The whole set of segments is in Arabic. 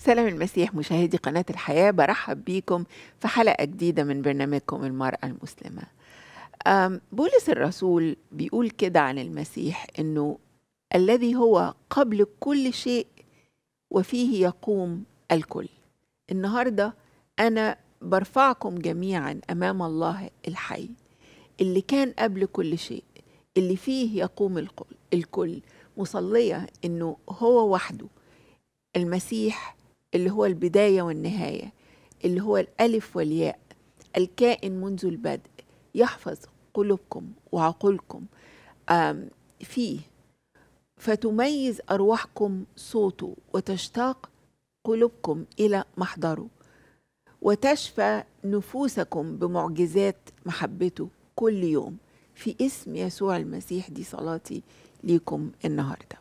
سلام المسيح مشاهدي قناة الحياة برحب بيكم في حلقة جديدة من برنامجكم المرأة المسلمة بولس الرسول بيقول كده عن المسيح أنه الذي هو قبل كل شيء وفيه يقوم الكل النهاردة أنا برفعكم جميعا أمام الله الحي اللي كان قبل كل شيء اللي فيه يقوم الكل مصلية أنه هو وحده المسيح اللي هو البداية والنهاية اللي هو الألف والياء الكائن منذ البدء يحفظ قلوبكم وعقولكم فيه فتميز أرواحكم صوته وتشتاق قلوبكم إلى محضره وتشفى نفوسكم بمعجزات محبته كل يوم في اسم يسوع المسيح دي صلاتي ليكم النهارده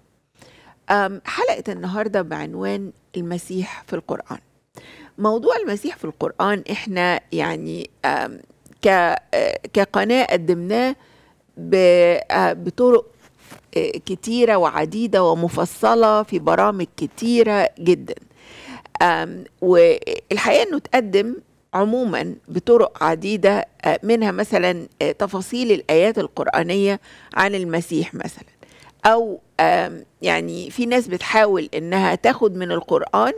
حلقة النهاردة بعنوان المسيح في القرآن موضوع المسيح في القرآن احنا يعني كقناة قدمناه بطرق كتيرة وعديدة ومفصلة في برامج كتيرة جدا والحقيقة انه تقدم عموما بطرق عديدة منها مثلا تفاصيل الآيات القرآنية عن المسيح مثلا أو يعني في ناس بتحاول انها تاخد من القران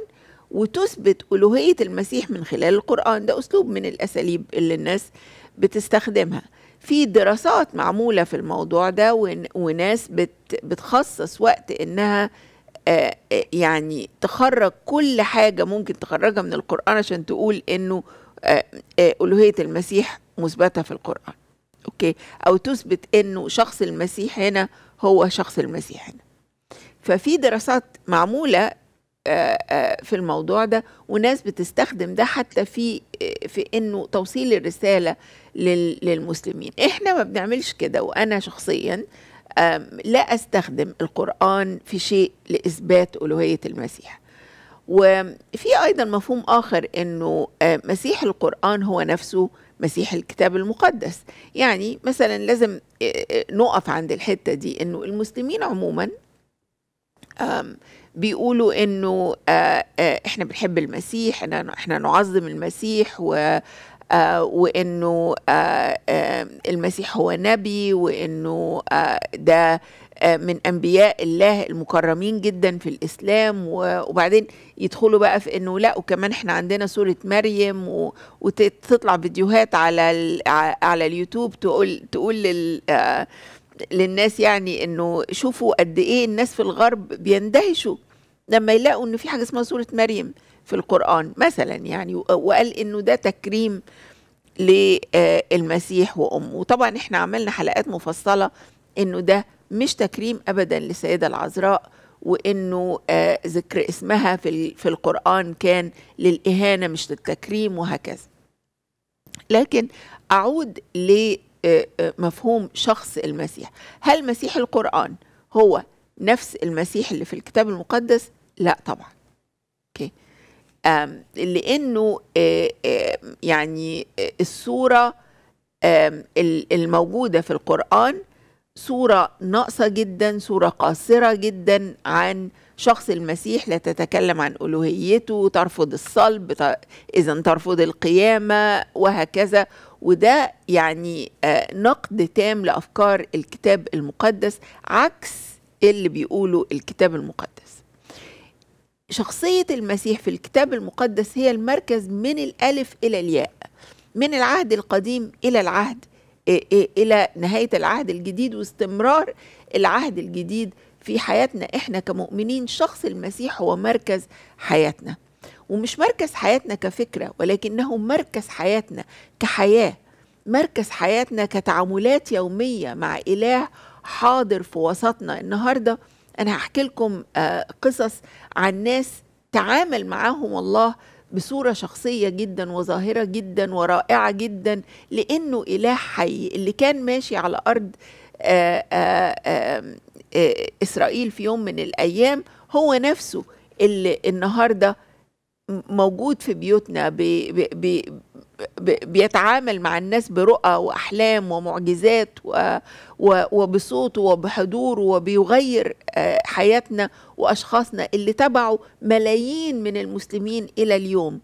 وتثبت الوهيه المسيح من خلال القران ده اسلوب من الاساليب اللي الناس بتستخدمها في دراسات معموله في الموضوع ده وناس بتخصص وقت انها آه، آه، يعني تخرج كل حاجه ممكن تخرجها من القران عشان تقول انه آه، الوهيه المسيح مثبته في القران اوكي او تثبت انه شخص المسيح هنا هو شخص المسيح هنا ففي دراسات معمولة آه، آه، في الموضوع ده وناس بتستخدم ده حتى في آه، في انه توصيل الرساله للمسلمين احنا ما بنعملش كده وانا شخصيا لا استخدم القران في شيء لاثبات الوهيه المسيح وفي ايضا مفهوم اخر انه مسيح القران هو نفسه مسيح الكتاب المقدس يعني مثلا لازم نقف عند الحته دي انه المسلمين عموما بيقولوا انه آه، آه، احنا بنحب المسيح احنا نعظم المسيح و آه وانه آه آه المسيح هو نبي وانه آه، ده من انبياء الله المكرمين جدا في الاسلام وبعدين يدخلوا بقى في انه لا وكمان احنا عندنا سوره مريم وتطلع فيديوهات على على اليوتيوب تقول تقول لل للناس يعني انه شوفوا قد ايه الناس في الغرب بيندهشوا لما يلاقوا ان في حاجه اسمها سوره مريم في القران مثلا يعني وقال انه ده تكريم للمسيح آه، وامه وطبعا احنا عملنا حلقات مفصله انه ده مش تكريم ابدا للسيده العذراء وانه آه، ذكر اسمها في في القران كان للاهانه مش للتكريم وهكذا لكن اعود ل آه، آه، مفهوم شخص المسيح هل مسيح القرآن هو نفس المسيح اللي في الكتاب المقدس لا طبعا اوكي لانه آه، يعني الصوره الموجوده في القران صوره ناقصه جدا صوره قاصره جدا عن شخص المسيح لا تتكلم عن الوهيته ترفض الصلب اذا ترفض القيامه وهكذا وده يعني آه، نقد تام لافكار الكتاب المقدس عكس اللي بيقوله الكتاب المقدس شخصيه المسيح في الكتاب المقدس هي المركز من الالف الى الياء من العهد القديم الى العهد آه، آه، الى نهايه العهد الجديد واستمرار العهد الجديد في حياتنا احنا كمؤمنين شخص المسيح هو مركز حياتنا ومش مركز حياتنا كفكره ولكنه مركز حياتنا كحياه مركز حياتنا كتعاملات يوميه مع اله حاضر في وسطنا النهارده انا هحكي لكم آه، قصص عن ناس تعامل معاهم الله بصورة شخصية جدا وظاهرة جدا ورائعة جدا لأنه إله حي اللي كان ماشي على أرض آه، آه، إسرائيل في يوم من الأيام هو نفسه اللي النهارده موجود في بيوتنا بي بي بي بيتعامل مع الناس برؤى واحلام ومعجزات وبصوته وبحضوره وبيغير آه، حياتنا واشخاصنا اللي تبعوا ملايين من المسلمين الى اليوم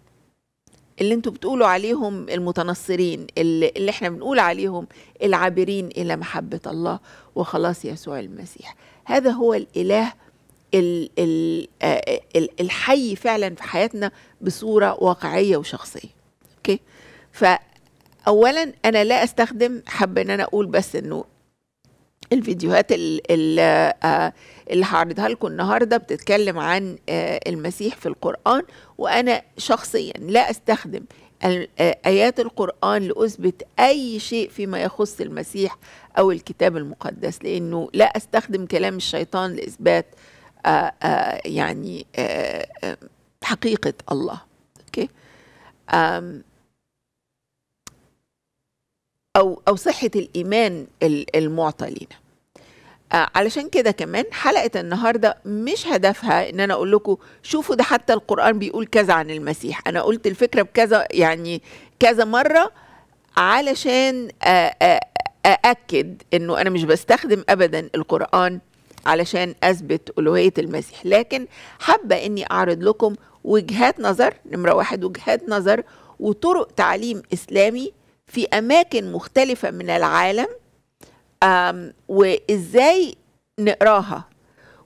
اللي انتوا بتقولوا عليهم المتنصرين اللي, اللي احنا بنقول عليهم العابرين الى محبه الله وخلاص يسوع المسيح هذا هو الاله الحي فعلا في حياتنا بصوره واقعيه وشخصيه اوكي فاولا انا لا استخدم حابه ان انا اقول بس انه الفيديوهات اللي هعرضها لكم النهارده بتتكلم عن المسيح في القران وانا شخصيا لا استخدم ايات القران لاثبت اي شيء فيما يخص المسيح او الكتاب المقدس لانه لا استخدم كلام الشيطان لاثبات آه، آه، يعني آه، حقيقة الله أوكي أو أو صحة الإيمان المعطى لنا علشان كده كمان حلقة النهاردة مش هدفها إن أنا أقول لكم شوفوا ده حتى القرآن بيقول كذا عن المسيح أنا قلت الفكرة بكذا يعني كذا مرة علشان أأكد إنه أنا مش بستخدم أبدا القرآن علشان أثبت ألوهية المسيح لكن حابة أني أعرض لكم وجهات نظر نمرة واحد وجهات نظر وطرق تعليم إسلامي في أماكن مختلفة من العالم وإزاي نقراها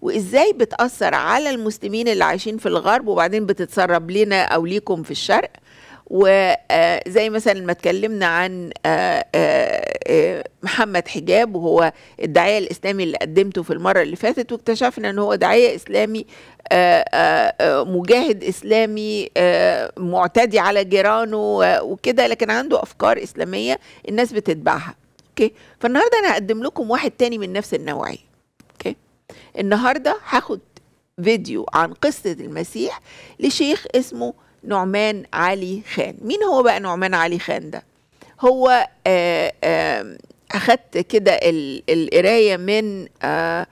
وإزاي بتأثر على المسلمين اللي عايشين في الغرب وبعدين بتتسرب لنا أو ليكم في الشرق وزي آه، مثلا ما اتكلمنا عن آه، آه، محمد حجاب وهو الداعية الإسلامي اللي قدمته في المرة اللي فاتت واكتشفنا أنه هو داعية إسلامي مجاهد إسلامي معتدي على جيرانه وكده لكن عنده أفكار إسلامية الناس بتتبعها أوكي فالنهاردة أنا هقدم لكم واحد تاني من نفس النوعية أوكي النهاردة هاخد فيديو عن قصة المسيح لشيخ اسمه نعمان علي خان مين هو بقى نعمان علي خان ده هو آآ آه، آه، أخدت كده القراية من آه،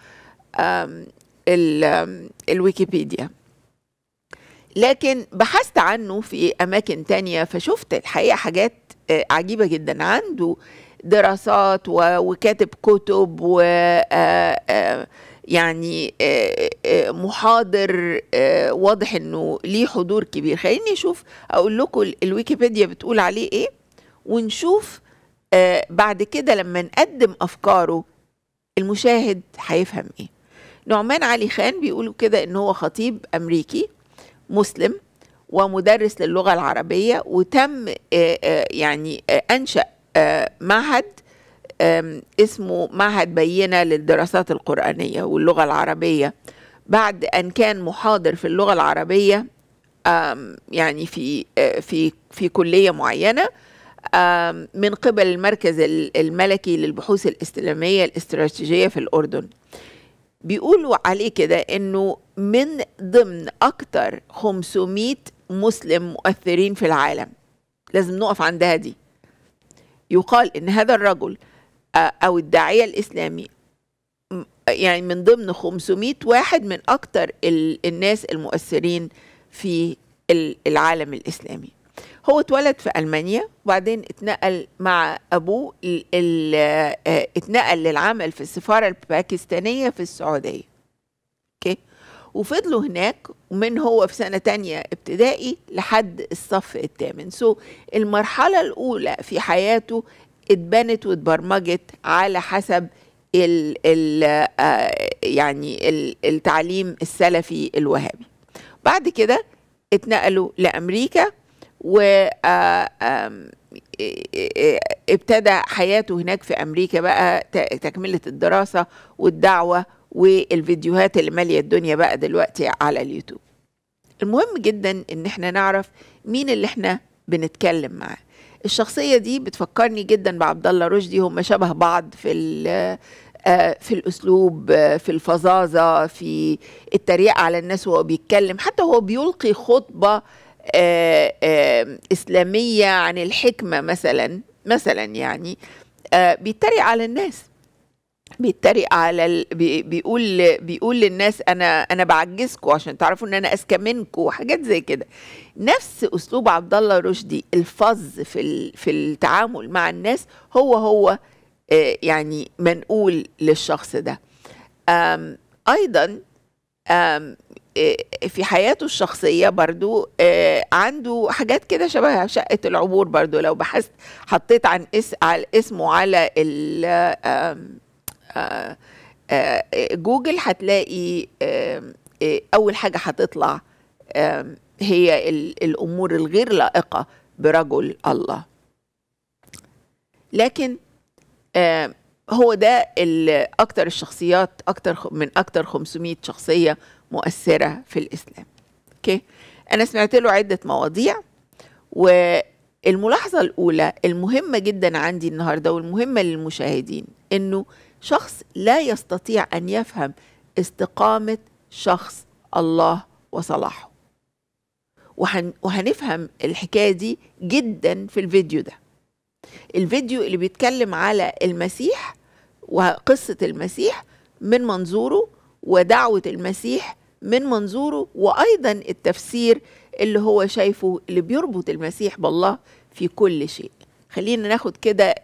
الويكيبيديا لكن بحثت عنه في أماكن تانية فشفت الحقيقة حاجات عجيبة جدا عنده دراسات وكاتب كتب و آآ آآ يعني آه، آه، محاضر آه، واضح انه ليه حضور كبير خليني اشوف اقول لكم الويكيبيديا بتقول عليه ايه ونشوف بعد كده لما نقدم افكاره المشاهد هيفهم ايه نعمان علي خان بيقولوا كده ان هو خطيب امريكي مسلم ومدرس للغه العربيه وتم يعني انشا معهد اسمه معهد بينة للدراسات القرآنية واللغة العربية بعد أن كان محاضر في اللغة العربية يعني في في في كلية معينة من قبل المركز الملكي للبحوث الإسلامية الاستراتيجية في الأردن بيقولوا عليه كده إنه من ضمن أكثر 500 مسلم مؤثرين في العالم لازم نقف عندها دي يقال إن هذا الرجل أو الداعية الإسلامي يعني من ضمن 500 واحد من أكتر الناس المؤثرين في العالم الإسلامي هو اتولد في ألمانيا وبعدين اتنقل مع أبوه آه، اتنقل للعمل في السفارة الباكستانية في السعودية اوكي وفضلوا هناك ومن هو في سنة تانية ابتدائي لحد الصف الثامن سو so, المرحلة الأولى في حياته اتبنت واتبرمجت على حسب ال ال آه، يعني التعليم السلفي الوهابي بعد كده اتنقلوا لامريكا و آه، ابتدى حياته هناك في امريكا بقى تكمله الدراسه والدعوه والفيديوهات اللي ماليه الدنيا بقى دلوقتي على اليوتيوب المهم جدا ان احنا نعرف مين اللي احنا بنتكلم معاه الشخصيه دي بتفكرني جدا بعبد الله رشدي هم شبه بعض في آه، في الاسلوب آه، في الفظاظه في التريقه على الناس وهو بيتكلم حتى هو بيلقي خطبه آه، اسلاميه عن الحكمه مثلا مثلا يعني بيتريق على الناس بيتريق على ال... بي... بيقول بيقول للناس انا انا بعجزكم عشان تعرفوا ان انا اذكى منكم وحاجات زي كده نفس اسلوب عبد الله رشدي الفظ في ال... في التعامل مع الناس هو هو آه يعني منقول للشخص ده آم ايضا آم آه، في حياته الشخصية برضو آه، عنده حاجات كده شبه شقة العبور برضو لو بحثت حطيت عن اس... على اسمه على ال آه، آه، جوجل هتلاقي آه، اول حاجه هتطلع هي الامور الغير لائقه برجل الله لكن هو ده اكتر الشخصيات اكتر من اكتر 500 شخصيه مؤثره في الاسلام اوكي انا سمعت له عده مواضيع والملاحظه الاولى المهمه جدا عندي النهارده والمهمه للمشاهدين انه شخص لا يستطيع ان يفهم استقامه شخص الله وصلاحه وهن وهنفهم الحكايه دي جدا في الفيديو ده الفيديو اللي بيتكلم على المسيح وقصه المسيح من منظوره ودعوه المسيح من منظوره وايضا التفسير اللي هو شايفه اللي بيربط المسيح بالله في كل شيء خلينا ناخد كده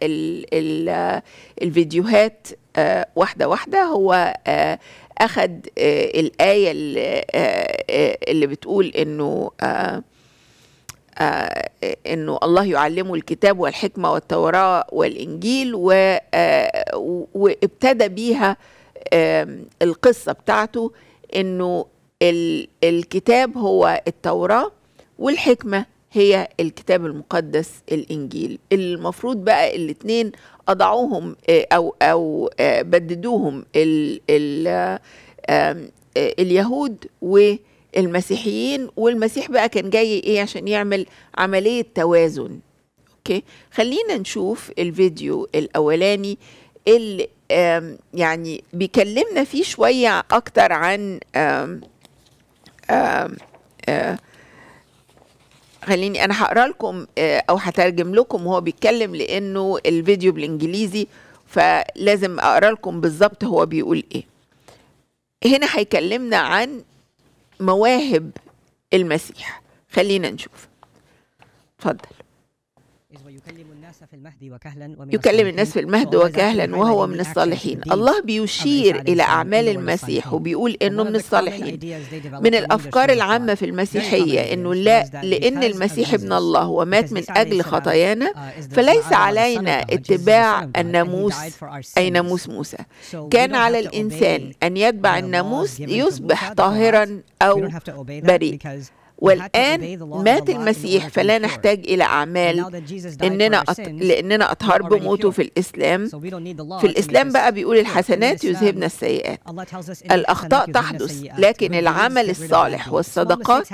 الفيديوهات آه، واحدة واحدة هو آه، أخد آه، الآية اللي بتقول إنه إنه الله يعلمه الكتاب والحكمة والتوراة والإنجيل وابتدى بيها القصة بتاعته إنه الكتاب هو التوراة والحكمة هي الكتاب المقدس الانجيل المفروض بقى الاثنين اضعوهم آه، او او آه، بددوهم ال ال آه، اليهود والمسيحيين والمسيح بقى كان جاي ايه عشان يعمل عمليه توازن اوكي خلينا نشوف الفيديو الاولاني اللي يعني بيكلمنا فيه شويه اكتر عن آم آم آم خليني انا هقرا لكم آه، او هترجم لكم وهو بيتكلم لانه الفيديو بالانجليزي فلازم اقرا لكم بالظبط هو بيقول ايه هنا هيكلمنا عن مواهب المسيح خلينا نشوف اتفضل يكلم الناس في المهد وكهلا وهو من الصالحين الله بيشير إلى أعمال المسيح وبيقول إنه من الصالحين من الأفكار العامة في المسيحية إنه لا لأن المسيح ابن الله ومات من أجل خطايانا آه، فليس علينا اتباع الناموس أي ناموس موسى كان على الإنسان أن يتبع الناموس يصبح طاهرا أو بريء والآن مات المسيح فلا نحتاج إلى أعمال إننا أط... لأننا أطهار بموته في الإسلام في الإسلام بقى بيقول الحسنات يذهبن السيئات الأخطاء تحدث لكن العمل الصالح والصدقات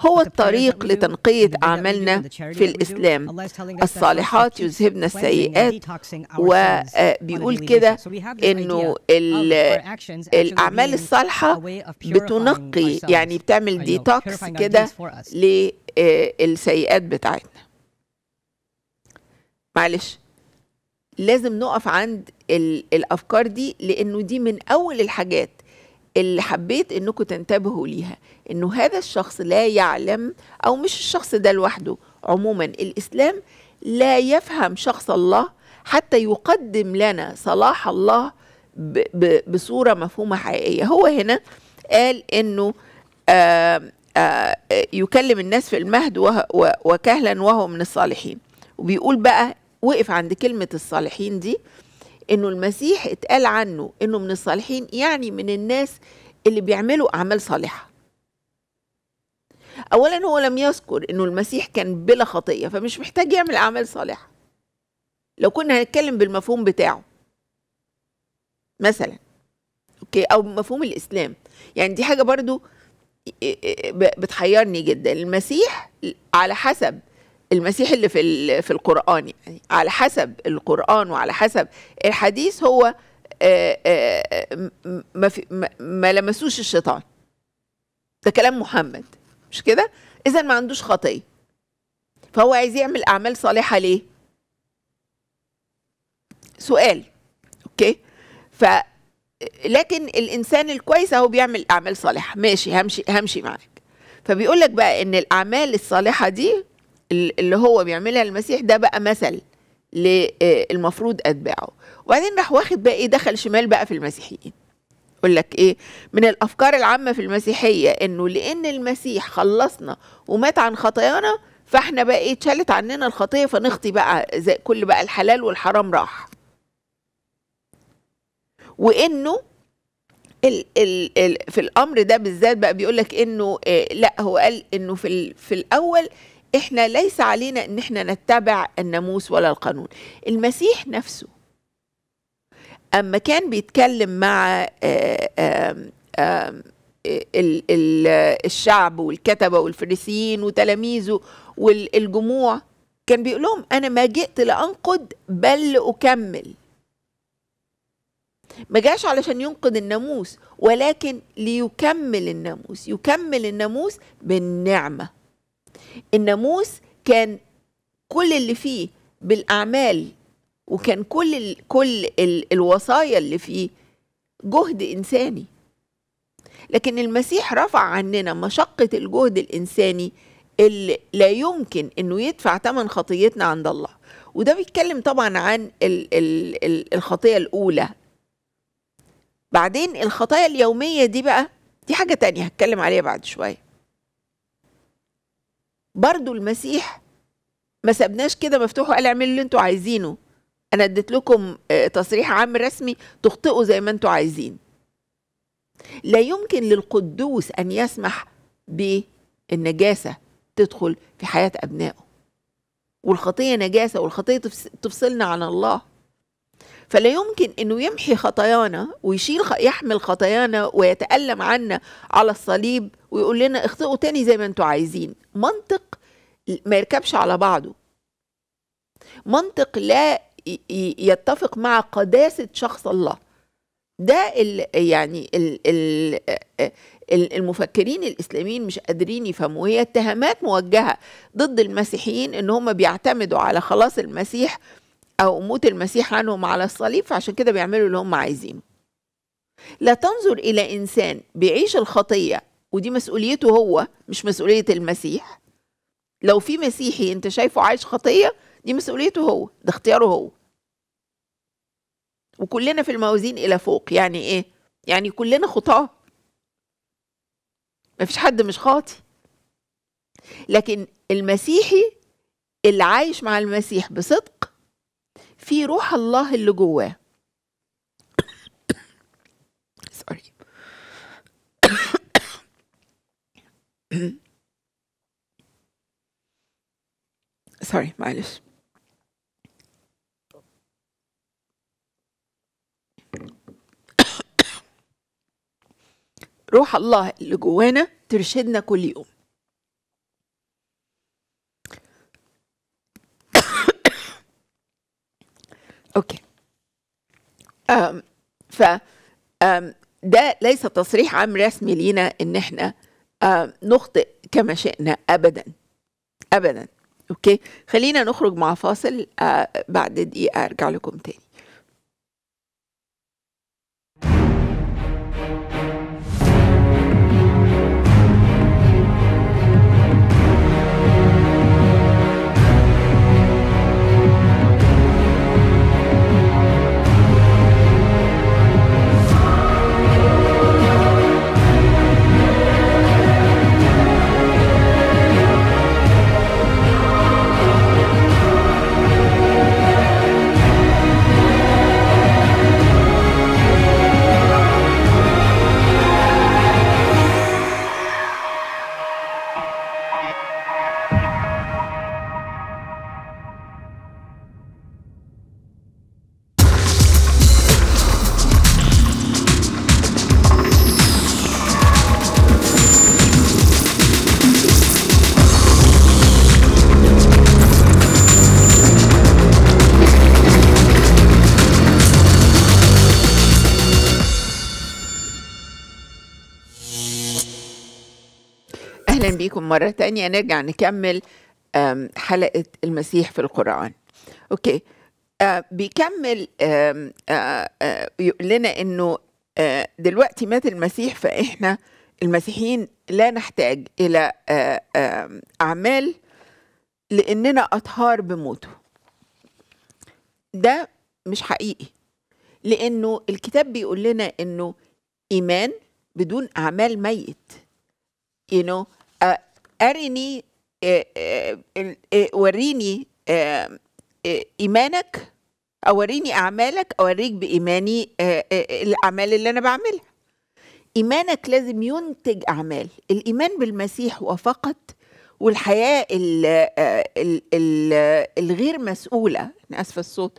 هو الطريق لتنقية أعمالنا في الإسلام الصالحات يذهبن السيئات وبيقول آه، كده إنه الأعمال الصالحة بتنقي يعني بتعمل ديتوكس كده للسيئات آه، بتاعتنا معلش لازم نقف عند الافكار دي لانه دي من اول الحاجات اللي حبيت انكم تنتبهوا ليها انه هذا الشخص لا يعلم او مش الشخص ده لوحده عموما الاسلام لا يفهم شخص الله حتى يقدم لنا صلاح الله بصوره مفهومه حقيقيه هو هنا قال انه آه آه، يكلم الناس في المهد وكهلا وهو من الصالحين وبيقول بقى وقف عند كلمة الصالحين دي انه المسيح اتقال عنه انه من الصالحين يعني من الناس اللي بيعملوا اعمال صالحه اولا هو لم يذكر انه المسيح كان بلا خطيه فمش محتاج يعمل اعمال صالحه لو كنا هنتكلم بالمفهوم بتاعه مثلا اوكي او مفهوم الاسلام يعني دي حاجه برضو بتحيرني جدا المسيح على حسب المسيح اللي في في القران يعني على حسب القران وعلى حسب الحديث هو آه، آه، ما, في ما لمسوش الشيطان ده كلام محمد مش كده اذا ما عندوش خطيه فهو عايز يعمل اعمال صالحه ليه سؤال اوكي ف لكن الانسان الكويس اهو بيعمل اعمال صالحه ماشي همشي همشي معاك فبيقول لك بقى ان الاعمال الصالحه دي اللي هو بيعملها المسيح ده بقى مثل للمفروض اتباعه وبعدين راح واخد بقى ايه دخل شمال بقى في المسيحيين يقول لك ايه من الافكار العامه في المسيحيه انه لان المسيح خلصنا ومات عن خطايانا فاحنا بقى ايه اتشالت عننا الخطيه فنخطي بقى زي كل بقى الحلال والحرام راح وانه الـ الـ الـ في الامر ده بالذات بقى بيقول لك انه آه، لا هو قال انه في في الاول احنا ليس علينا ان احنا نتبع الناموس ولا القانون المسيح نفسه اما كان بيتكلم مع آآ آه، آآ آآ الشعب والكتبه والفريسيين وتلاميذه والجموع كان بيقول لهم انا ما جئت لأنقد بل لاكمل ما جاش علشان ينقذ الناموس ولكن ليكمل الناموس يكمل الناموس بالنعمة الناموس كان كل اللي فيه بالأعمال وكان كل الـ كل الـ الوصايا اللي فيه جهد إنساني لكن المسيح رفع عننا مشقة الجهد الإنساني اللي لا يمكن انه يدفع ثمن خطيتنا عند الله وده بيتكلم طبعا عن الخطيه الاولى بعدين الخطايا اليومية دي بقى دي حاجة تانية هتكلم عليها بعد شوية برضو المسيح ما سابناش كده مفتوح وقال اعملوا اللي انتوا عايزينه انا اديت لكم آه، تصريح عام رسمي تخطئوا زي ما انتوا عايزين لا يمكن للقدوس ان يسمح بالنجاسه تدخل في حياه ابنائه والخطيه نجاسه والخطيه تفصلنا عن الله فلا يمكن انه يمحي خطايانا ويشيل يحمل خطايانا ويتالم عنا على الصليب ويقول لنا اخطئوا تاني زي ما انتم عايزين منطق ما يركبش على بعضه منطق لا يتفق مع قداسه شخص الله ده الـ يعني الـ الـ المفكرين الاسلاميين مش قادرين يفهموا هي اتهامات موجهه ضد المسيحيين ان هم بيعتمدوا على خلاص المسيح أو موت المسيح عنهم على الصليب فعشان كده بيعملوا اللي هم عايزينه لا تنظر إلى إنسان بيعيش الخطية ودي مسؤوليته هو مش مسؤولية المسيح لو في مسيحي أنت شايفه عايش خطية دي مسؤوليته هو ده اختياره هو وكلنا في الموازين إلى فوق يعني إيه؟ يعني كلنا خطاة مفيش حد مش خاطي لكن المسيحي اللي عايش مع المسيح بصدق في روح الله اللي جواه سوري سوري معلش روح الله اللي جوانا ترشدنا كل يوم اوكي أم ف أم ده ليس تصريح عام رسمي لينا ان احنا نخطئ كما شئنا ابدا ابدا اوكي خلينا نخرج مع فاصل بعد دقيقه ارجع لكم تاني بيكم مرة تانية نرجع نكمل حلقة المسيح في القرآن أوكي آه، بيكمل آه، آه، يقول لنا انه دلوقتي مات المسيح فاحنا المسيحيين لا نحتاج الى اعمال لاننا اطهار بموته ده مش حقيقي لانه الكتاب بيقول لنا انه ايمان بدون اعمال ميت you know آه، أرني آه، آه، وريني إيمانك أوريني أعمالك أوريك بإيماني الأعمال اللي أنا بعملها إيمانك لازم ينتج أعمال الإيمان بالمسيح وفقط والحياة الـ الـ الـ الغير مسؤولة أنا آسفة الصوت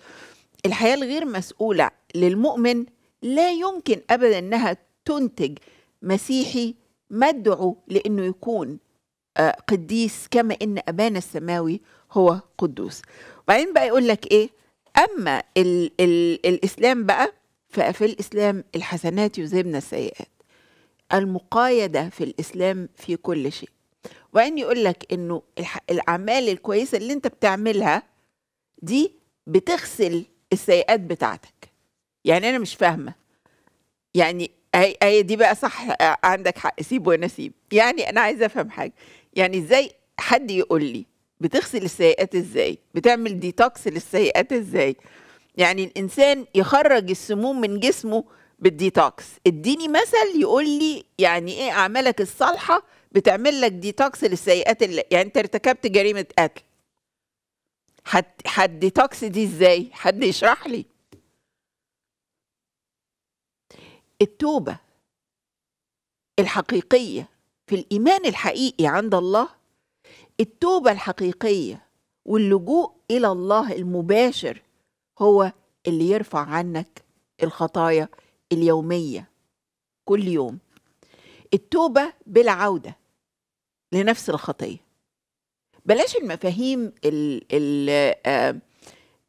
الحياة الغير مسؤولة للمؤمن لا يمكن أبدا أنها تنتج مسيحي ما ادعوا لأنه يكون آه، قديس كما إن أبانا السماوي هو قدوس وبعدين بقى يقول لك إيه أما الـ الـ الإسلام بقى ففي الإسلام الحسنات يذهبن السيئات المقايدة في الإسلام في كل شيء وبعدين يقول لك إنه الأعمال الكويسة اللي أنت بتعملها دي بتغسل السيئات بتاعتك يعني أنا مش فاهمة يعني اي اي دي بقى صح عندك حق سيب ونسيب يعني انا عايزه افهم حاجه يعني ازاي حد يقول لي بتغسل السيئات ازاي بتعمل ديتوكس للسيئات ازاي يعني الانسان يخرج السموم من جسمه بالديتوكس اديني مثل يقول لي يعني ايه اعمالك الصالحه بتعمل لك ديتوكس للسيئات اللي يعني انت ارتكبت جريمه قتل حد حد ديتوكس دي ازاي حد يشرح لي التوبه الحقيقيه في الايمان الحقيقي عند الله التوبه الحقيقيه واللجوء الى الله المباشر هو اللي يرفع عنك الخطايا اليوميه كل يوم التوبه بلا عوده لنفس الخطيه بلاش المفاهيم الـ الـ آه،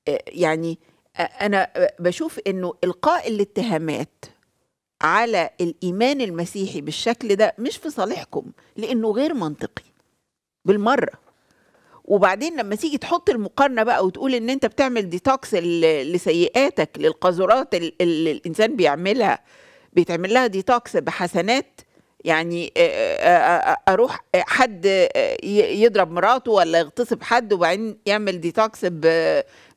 آه، يعني انا بشوف انه القاء الاتهامات على الإيمان المسيحي بالشكل ده مش في صالحكم لأنه غير منطقي بالمرة وبعدين لما تيجي تحط المقارنة بقى وتقول إن أنت بتعمل ديتوكس لسيئاتك للقذرات اللي الإنسان بيعملها بيتعمل لها ديتوكس بحسنات يعني اروح حد يضرب مراته ولا يغتصب حد وبعدين يعمل ديتوكس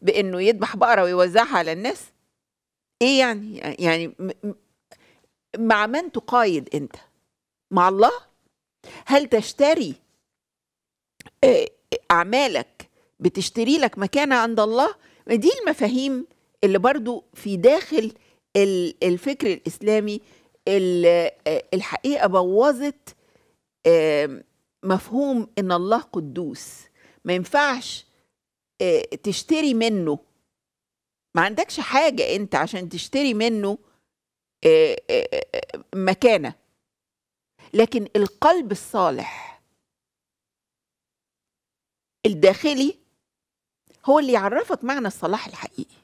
بانه يذبح بقره ويوزعها على الناس ايه يعني يعني مع من تقايد انت مع الله هل تشتري آه، آه، اعمالك بتشتري لك مكانه عند الله دي المفاهيم اللي برضو في داخل الفكر الاسلامي آه، الحقيقه بوظت مفهوم ان الله قدوس ما ينفعش تشتري منه ما عندكش حاجه انت عشان تشتري منه آه، آه، آه، مكانه لكن القلب الصالح الداخلي هو اللي يعرفك معنى الصلاح الحقيقي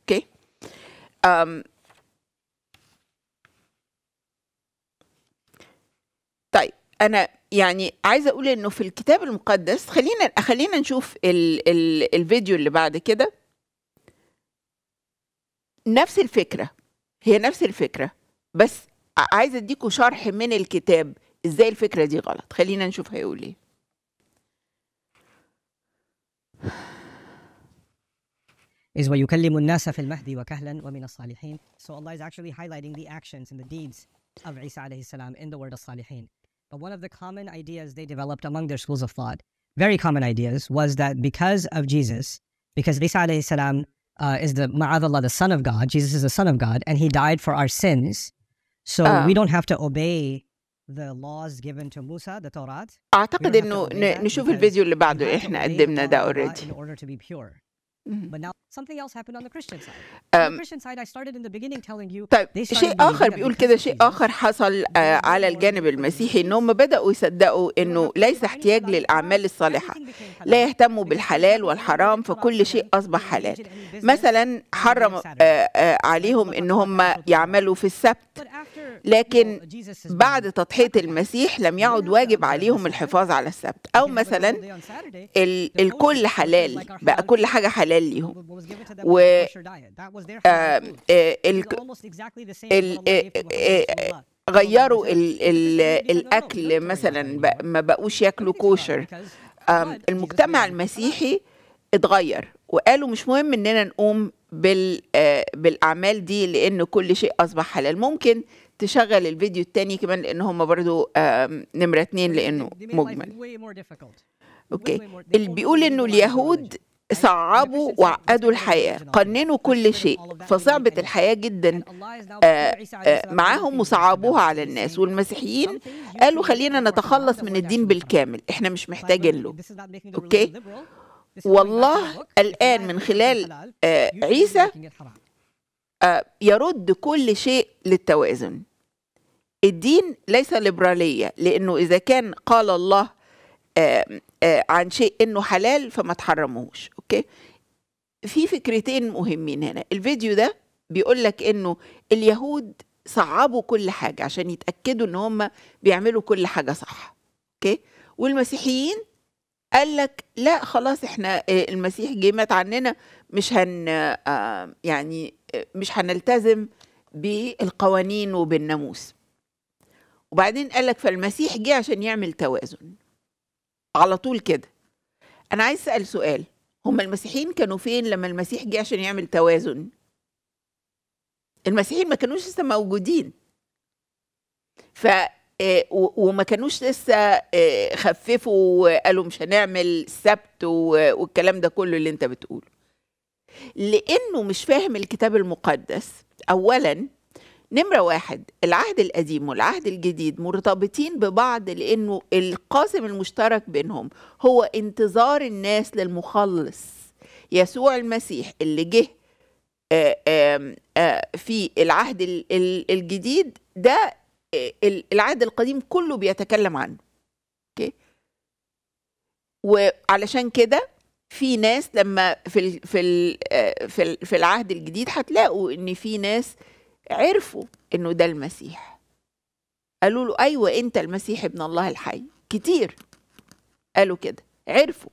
اوكي طيب انا يعني عايزه اقول انه في الكتاب المقدس خلينا خلينا نشوف الـ الـ الفيديو اللي بعد كده نفس الفكره هي نفس الفكره بس عايز اديكوا شرح من الكتاب ازاي الفكره دي غلط خلينا نشوف هيقول ايه is ويكلم الناس في المهد وكهلا ومن الصالحين. So Allah is actually highlighting the actions and the deeds of Isa alayhi salam in the word الصالحين. But one of the common ideas they developed among their schools of thought, very common ideas, was that because of Jesus, because Isa alayhi salam uh, is the ma'adallah, the Son of God. Jesus is the Son of God, and He died for our sins. So oh. we don't have to obey the laws given to Musa, the Torah. أعتقد إنه نشوف الفيديو اللي بعده إحنا قدمنا ده already. In order to be pure. Mm -hmm. But now something else happened on the Christian side. On the Christian side, I started in the beginning telling you. طيب شيء آخر بيقول كده شيء آخر حصل آه على الجانب المسيحي إنهم بدأوا يصدقوا إنه ليس احتياج للأعمال الصالحة. لا يهتموا بالحلال والحرام فكل شيء أصبح حلال. مثلا حرم آه, آه، عليهم إنهم يعملوا في السبت. لكن بعد تضحية المسيح لم يعد واجب عليهم الحفاظ على السبت أو مثلا الكل حلال بقى كل حاجة حلال ليهم و um, eh, eh, eh, غيروا الأكل مثلا ما بقوش ياكلوا كوشر المجتمع المسيحي اتغير وقالوا مش مهم اننا نقوم آه، بالاعمال دي لان كل شيء اصبح حلال ممكن تشغل الفيديو الثاني كمان لان هم برضو نمره اثنين لانه مجمل اوكي اللي بيقول انه اليهود صعبوا وعقدوا الحياة قننوا كل شيء فصعبت الحياة جدا آه، آه، معاهم وصعبوها على الناس والمسيحيين قالوا خلينا نتخلص من الدين بالكامل احنا مش محتاجين له اوكي والله الآن من خلال آه، عيسى يرد كل شيء للتوازن الدين ليس ليبرالية لأنه إذا كان قال الله عن شيء انه حلال فما تحرموش اوكي في فكرتين مهمين هنا الفيديو ده بيقول لك انه اليهود صعبوا كل حاجه عشان يتاكدوا ان هم بيعملوا كل حاجه صح اوكي والمسيحيين قال لك لا خلاص احنا المسيح جه مات عننا مش هن يعني مش هنلتزم بالقوانين وبالناموس وبعدين قال لك فالمسيح جه عشان يعمل توازن على طول كده انا عايز اسال سؤال هم المسيحيين كانوا فين لما المسيح جه عشان يعمل توازن المسيحيين ما كانوش لسه موجودين ف آه، وما كانوش لسه آه، خففوا وقالوا مش هنعمل سبت والكلام ده كله اللي انت بتقوله لانه مش فاهم الكتاب المقدس اولا نمرة واحد العهد القديم والعهد الجديد مرتبطين ببعض لأنه القاسم المشترك بينهم هو انتظار الناس للمخلص يسوع المسيح اللي جه آه، آه، في العهد الجديد ده آه، العهد القديم كله بيتكلم عنه اوكي وعلشان كده في ناس لما في في في العهد الجديد هتلاقوا ان في ناس عرفوا انه ده المسيح قالوا له ايوه انت المسيح ابن الله الحي كتير قالوا كده عرفوا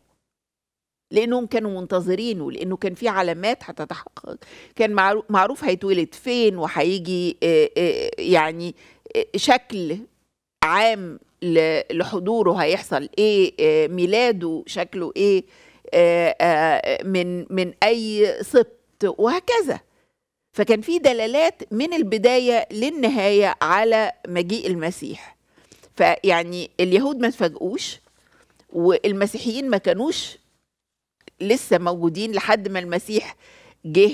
لانهم كانوا منتظرينه لانه كان في علامات هتتحقق كان معروف هيتولد فين وهيجي يعني شكل عام لحضوره هيحصل ايه ميلاده شكله ايه من من اي سبط وهكذا فكان في دلالات من البداية للنهاية على مجيء المسيح فيعني اليهود ما تفاجئوش والمسيحيين ما كانوش لسه موجودين لحد ما المسيح جه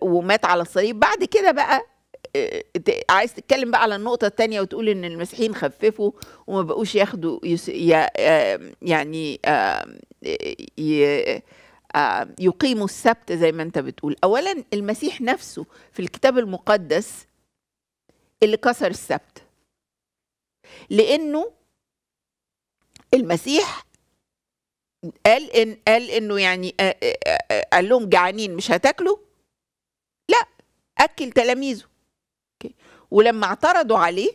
ومات على الصليب بعد كده بقى آه، عايز تتكلم بقى على النقطة الثانيه وتقول إن المسيحيين خففوا وما بقوش ياخدوا يعني آه، يقيموا السبت زي ما انت بتقول اولا المسيح نفسه في الكتاب المقدس اللي كسر السبت لانه المسيح قال ان قال انه يعني آه، آه، قال لهم جعانين مش هتاكلوا لا اكل تلاميذه ولما اعترضوا عليه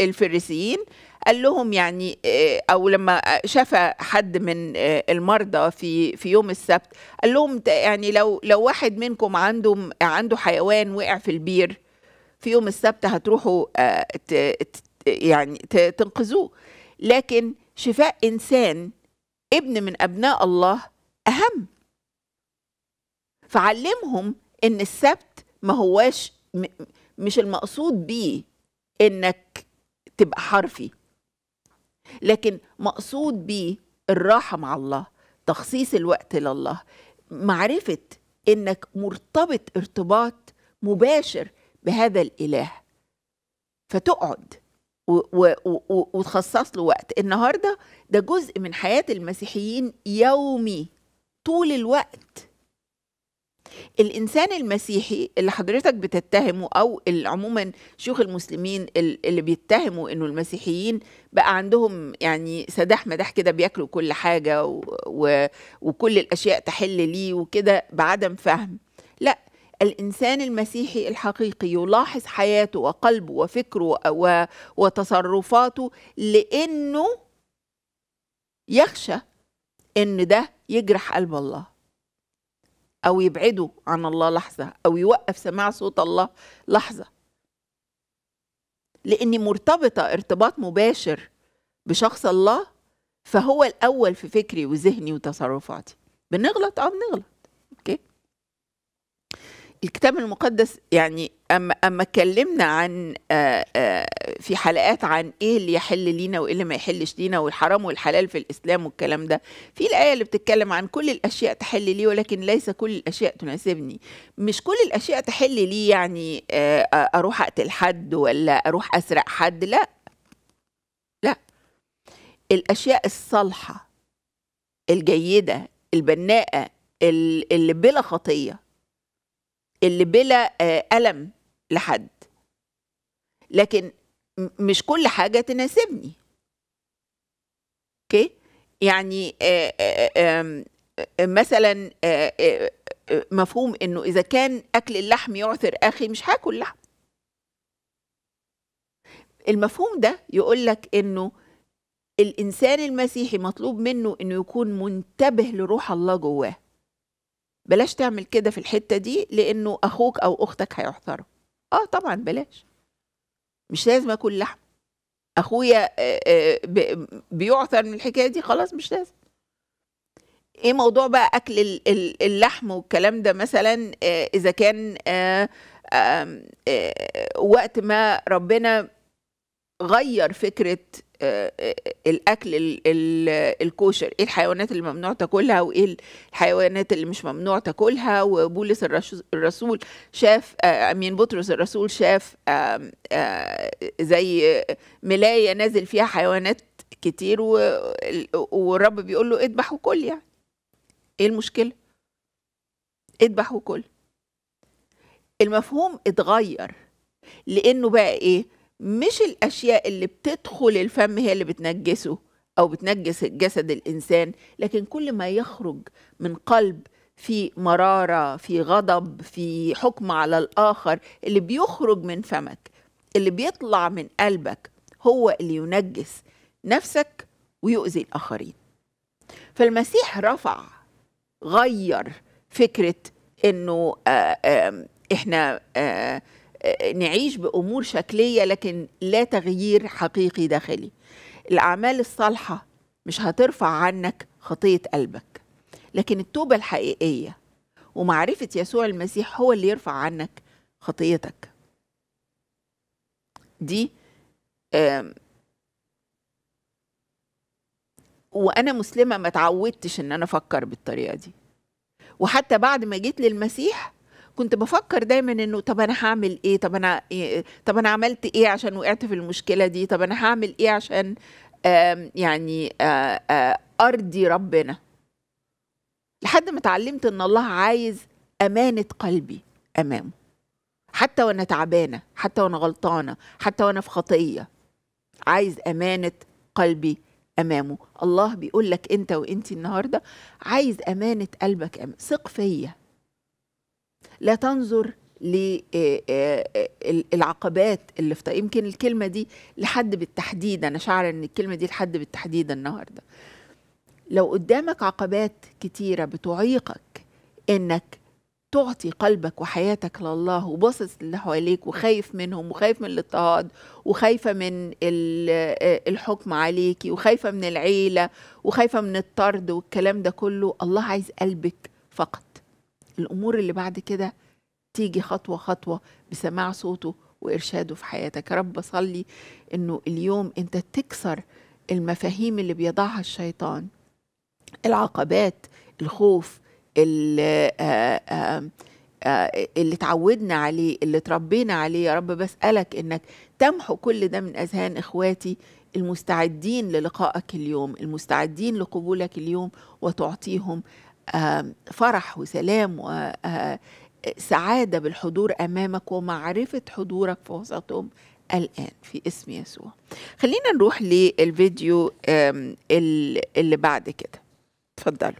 الفريسيين قال لهم يعني آه، او لما شفى حد من آه، المرضى في في يوم السبت قال لهم يعني لو لو واحد منكم عنده عنده حيوان وقع في البير في يوم السبت هتروحوا آه، يعني تنقذوه لكن شفاء انسان ابن من ابناء الله اهم فعلمهم ان السبت ما هواش مش المقصود بيه انك تبقى حرفي لكن مقصود بيه الراحه مع الله تخصيص الوقت لله معرفه انك مرتبط ارتباط مباشر بهذا الاله فتقعد وتخصص له وقت النهارده ده جزء من حياه المسيحيين يومي طول الوقت الانسان المسيحي اللي حضرتك بتتهمه او عموما شيوخ المسلمين اللي بيتهموا انه المسيحيين بقى عندهم يعني سداح مداح كده بياكلوا كل حاجه و و وكل الاشياء تحل ليه وكده بعدم فهم لا الانسان المسيحي الحقيقي يلاحظ حياته وقلبه وفكره وتصرفاته لانه يخشى ان ده يجرح قلب الله أو يبعده عن الله لحظة أو يوقف سماع صوت الله لحظة لأني مرتبطة ارتباط مباشر بشخص الله فهو الأول في فكري وذهني وتصرفاتي بنغلط اه بنغلط الكتاب المقدس يعني اما اما اتكلمنا عن آه، آه، في حلقات عن ايه اللي يحل لينا وايه اللي ما يحلش لينا والحرام والحلال في الاسلام والكلام ده في الايه اللي بتتكلم عن كل الاشياء تحل لي ولكن ليس كل الاشياء تناسبني مش كل الاشياء تحل لي يعني آه، اروح اقتل حد ولا اروح اسرق حد لا لا الاشياء الصالحه الجيده البناءه اللي بلا خطيه اللي بلا آه، ألم لحد لكن مش كل حاجة تناسبني اوكي يعني آه، آه، مثلا مفهوم انه اذا كان اكل اللحم يعثر اخي مش هاكل لحم المفهوم ده يقول لك انه الانسان المسيحي مطلوب منه انه يكون منتبه لروح الله جواه بلاش تعمل كده في الحته دي لانه اخوك او اختك هيحترم اه طبعا بلاش مش لازم اكل لحم اخويا آه، آه، بيعثر من الحكايه دي خلاص مش لازم ايه موضوع بقى اكل اللحم والكلام ده مثلا آه، اذا كان وقت ما ربنا غير فكره الاكل الكوشر ايه الحيوانات اللي ممنوع تاكلها وايه الحيوانات اللي مش ممنوع تاكلها وبولس الرسول شاف آه، امين بطرس الرسول شاف آه، زي ملايه نازل فيها حيوانات كتير والرب بيقول له اذبح وكل يعني ايه المشكله اذبح وكل المفهوم اتغير لانه بقى ايه مش الاشياء اللي بتدخل الفم هي اللي بتنجسه او بتنجس جسد الانسان لكن كل ما يخرج من قلب في مراره في غضب في حكم على الاخر اللي بيخرج من فمك اللي بيطلع من قلبك هو اللي ينجس نفسك ويؤذي الاخرين فالمسيح رفع غير فكره انه آه، احنا آآ آه، نعيش بامور شكليه لكن لا تغيير حقيقي داخلي الاعمال الصالحه مش هترفع عنك خطيه قلبك لكن التوبه الحقيقيه ومعرفه يسوع المسيح هو اللي يرفع عنك خطيتك دي وانا مسلمه ما تعودتش ان انا افكر بالطريقه دي وحتى بعد ما جيت للمسيح كنت بفكر دايما انه طب انا هعمل ايه طب انا إيه؟ طب انا عملت ايه عشان وقعت في المشكله دي طب انا هعمل ايه عشان آم يعني ارضي ربنا لحد ما اتعلمت ان الله عايز امانه قلبي امامه حتى وانا تعبانه حتى وانا غلطانه حتى وانا في خطيه عايز امانه قلبي امامه الله بيقول لك انت وانت النهارده عايز امانه قلبك أم... ثق فيا لا تنظر للعقبات آه، آه، آه، اللي في يمكن الكلمه دي لحد بالتحديد انا شاعره ان الكلمه دي لحد بالتحديد النهارده لو قدامك عقبات كتيره بتعيقك انك تعطي قلبك وحياتك لله وباصص اللي حواليك وخايف منهم وخايف من الاضطهاد وخايفة من الحكم عليكي وخايفة من العيلة وخايفة من الطرد والكلام ده كله الله عايز قلبك فقط الامور اللي بعد كده تيجي خطوه خطوه بسماع صوته وارشاده في حياتك يا رب بصلي انه اليوم انت تكسر المفاهيم اللي بيضعها الشيطان العقبات الخوف آه، آه، آه، اللي, اللي تعودنا عليه اللي تربينا عليه يا رب بسألك إنك تمحو كل ده من أذهان إخواتي المستعدين للقائك اليوم المستعدين لقبولك اليوم وتعطيهم آه، فرح وسلام وسعادة آه، بالحضور أمامك ومعرفة حضورك في وسطهم الآن في اسم يسوع خلينا نروح للفيديو اللي بعد كده تفضلوا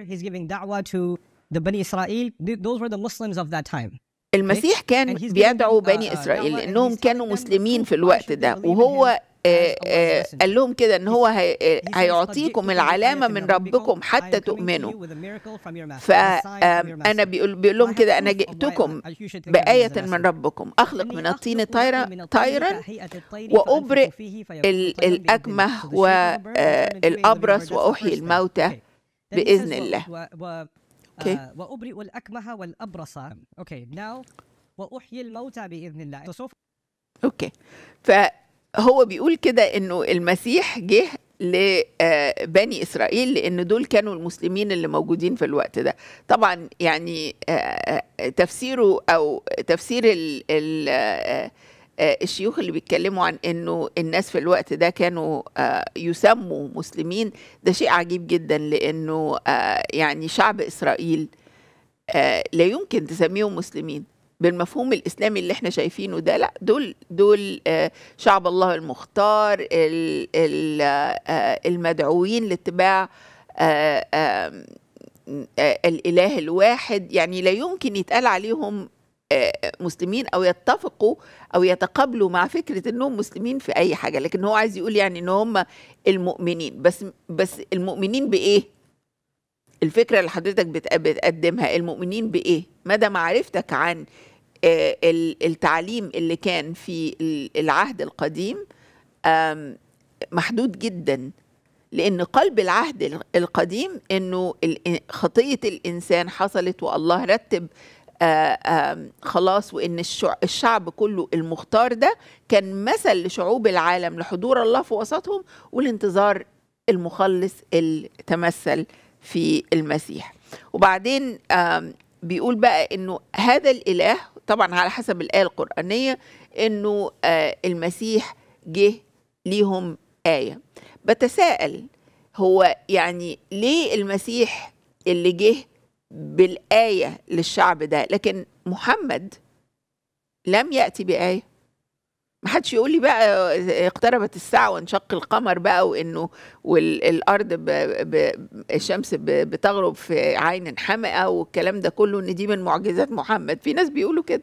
He's giving da'wah to the Bani Israel. Those were the Muslims of that time. المسيح كان بيدعو بني uh, إسرائيل لأنهم كانوا مسلمين في الوقت ده وهو آه، آه، قال لهم كده ان هو هيعطيكم العلامه من ربكم حتى تؤمنوا فانا بيقول, بيقول لهم كده انا جئتكم بايه من ربكم اخلق من الطين طيرا طيرا وابرئ الاكمه والابرص واحيي الموتى باذن الله وابرئ الاكمه والابرص اوكي ناو واحيي الموتى باذن الله اوكي ف هو بيقول كده انه المسيح جه لبني آه، اسرائيل لان دول كانوا المسلمين اللي موجودين في الوقت ده طبعا يعني آه، آه، تفسيره او تفسير الـ الـ الشيوخ اللي بيتكلموا عن انه الناس في الوقت ده كانوا يسموا مسلمين ده شيء عجيب جدا لانه يعني شعب اسرائيل لا يمكن تسميهم مسلمين بالمفهوم الاسلامي اللي احنا شايفينه ده لا دول دول آه، شعب الله المختار آه، المدعوين لاتباع آه، الاله الواحد يعني لا يمكن يتقال عليهم مسلمين او يتفقوا او يتقابلوا مع فكره انهم مسلمين في اي حاجه لكن هو عايز يقول يعني ان هم المؤمنين بس بس المؤمنين بايه الفكره اللي حضرتك بتقدمها المؤمنين بايه مدى معرفتك عن آه، التعليم اللي كان في العهد القديم محدود جدا لان قلب العهد القديم انه خطيه الانسان حصلت والله رتب آه، خلاص وان الشعب كله المختار ده كان مثل لشعوب العالم لحضور الله في وسطهم والانتظار المخلص اللي تمثل في المسيح وبعدين بيقول بقى انه هذا الاله طبعا على حسب الايه القرانيه انه آه المسيح جه ليهم ايه بتساءل هو يعني ليه المسيح اللي جه بالايه للشعب ده لكن محمد لم ياتي بايه ما حدش يقول لي بقى اقتربت الساعة وانشق القمر بقى وانه والارض ب... ب... الشمس ب... بتغرب في عين حمقة والكلام ده كله ان دي من معجزات محمد في ناس بيقولوا كده